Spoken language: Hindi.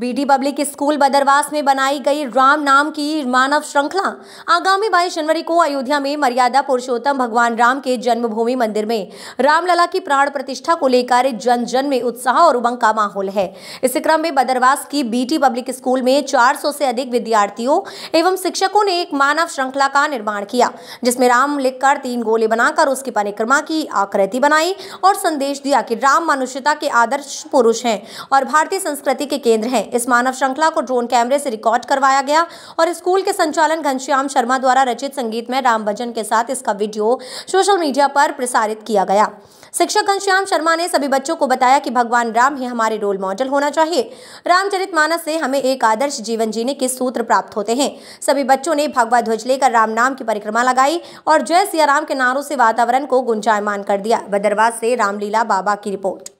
बीटी पब्लिक स्कूल बदरवास में बनाई गई राम नाम की मानव श्रृंखला आगामी बाईस जनवरी को अयोध्या में मर्यादा पुरुषोत्तम भगवान राम के जन्मभूमि मंदिर में रामलला की प्राण प्रतिष्ठा को लेकर जन जन में उत्साह और उमंग का माहौल है इस क्रम में बदरवास की बीटी पब्लिक स्कूल में 400 से अधिक विद्यार्थियों एवं शिक्षकों ने एक मानव श्रृंखला का निर्माण किया जिसमें राम लिखकर तीन गोले बनाकर उसकी परिक्रमा की आकृति बनाई और संदेश दिया कि राम मनुष्यता के आदर्श पुरुष हैं और भारतीय संस्कृति के केंद्र हैं इस मानव श्रृंखला को ड्रोन कैमरे से रिकॉर्ड करवाया गया और स्कूल के संचालन घनश्याम शर्मा द्वारा रचित संगीत में राम भजन के साथ इसका वीडियो सोशल मीडिया पर प्रसारित किया गया शिक्षक घनश्याम शर्मा ने सभी बच्चों को बताया कि भगवान राम ही हमारे रोल मॉडल होना चाहिए रामचरित मानस से हमें एक आदर्श जीवन जीने के सूत्र प्राप्त होते हैं सभी बच्चों ने भगवा ध्वज लेकर राम नाम की परिक्रमा लगाई और जय सिया राम के नारों से वातावरण को गुंजायमान कर दिया बदरवास से रामलीला बाबा की रिपोर्ट